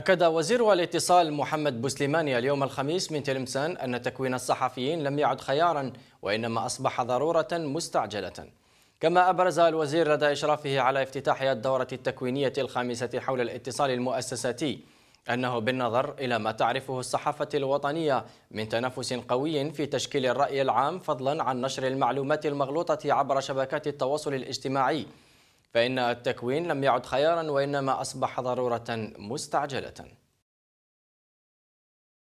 أكد وزير الاتصال محمد بوسليماني اليوم الخميس من تلمسان أن تكوين الصحفيين لم يعد خيارا وإنما أصبح ضرورة مستعجلة كما أبرز الوزير لدى إشرافه على افتتاح الدورة التكوينية الخامسة حول الاتصال المؤسساتي أنه بالنظر إلى ما تعرفه الصحافة الوطنية من تنافس قوي في تشكيل الرأي العام فضلا عن نشر المعلومات المغلوطة عبر شبكات التواصل الاجتماعي فإن التكوين لم يعد خيارا وإنما أصبح ضرورة مستعجلة